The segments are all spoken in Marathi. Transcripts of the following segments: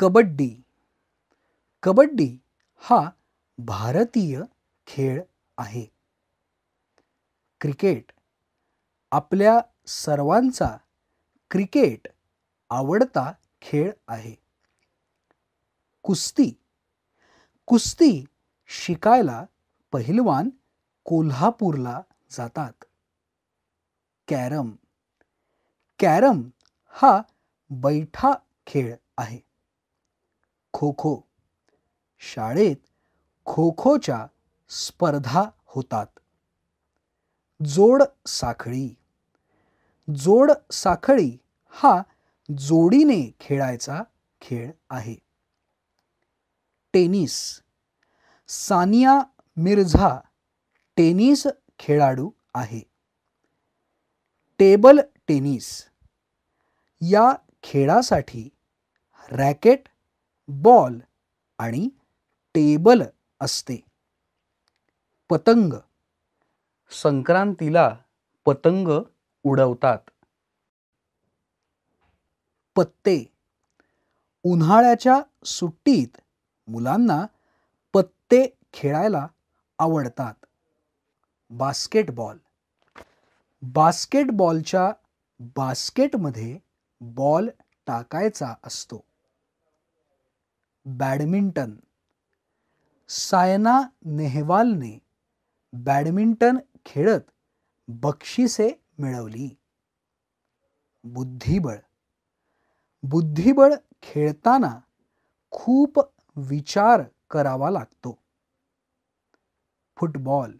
कबड्डी कबड्डी हा भारतीय खेळ आहे क्रिकेट आपल्या सर्वांचा क्रिकेट आवडता खेळ आहे कुस्ती कुस्ती शिकायला पहिलवान कोल्हापूरला जातात कॅरम कॅरम हा बैठा खेळ आहे खो खो शाळेत खो खोच्या स्पर्धा होतात जोड साखळी जोड साखळी हा जोडीने खेळायचा खेळ आहे टेनिस सानिया मिर्झा टेनिस खेळाडू आहे टेबल टेनिस या खेळासाठी रॅकेट बॉल आणि टेबल असते पतंग संक्रांतीला पतंग उडवतात पत्ते उन्हाळ्याच्या सुट्टीत मुलांना पत्ते खेळायला आवडतात बास्केटबॉल बास्केटबॉलच्या बास्केटमध्ये बॉल टाकायचा असतो बैडमिंटन सायना नेहवाल ने बैडमिंटन खेळत बक्षिसे मिळवली बुद्धिबळ बुद्धिबळ खेळताना खूप विचार करावा लागतो फुटबॉल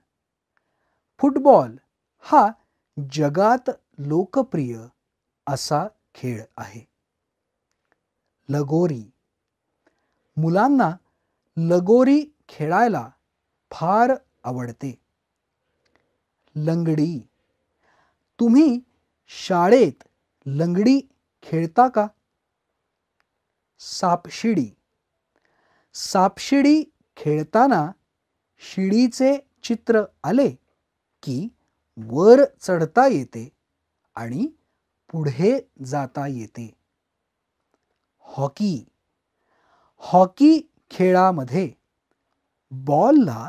फुटबॉल हा जगात लोकप्रिय असा खेळ आहे लगोरी मुलांना लगोरी खेळायला फार आवडते लंगडी तुम्ही शाळेत लंगडी खेळता का सापशिडी सापशिडी खेळताना शिडीचे चित्र आले की वर चढता येते आणि पुढे जाता येते हॉकी हॉकी खेळामध्ये बॉलला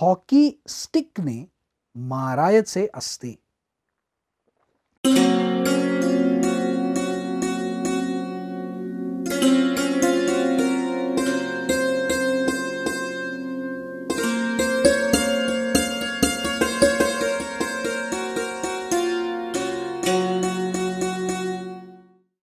हॉकी स्टिकने मारायचे असते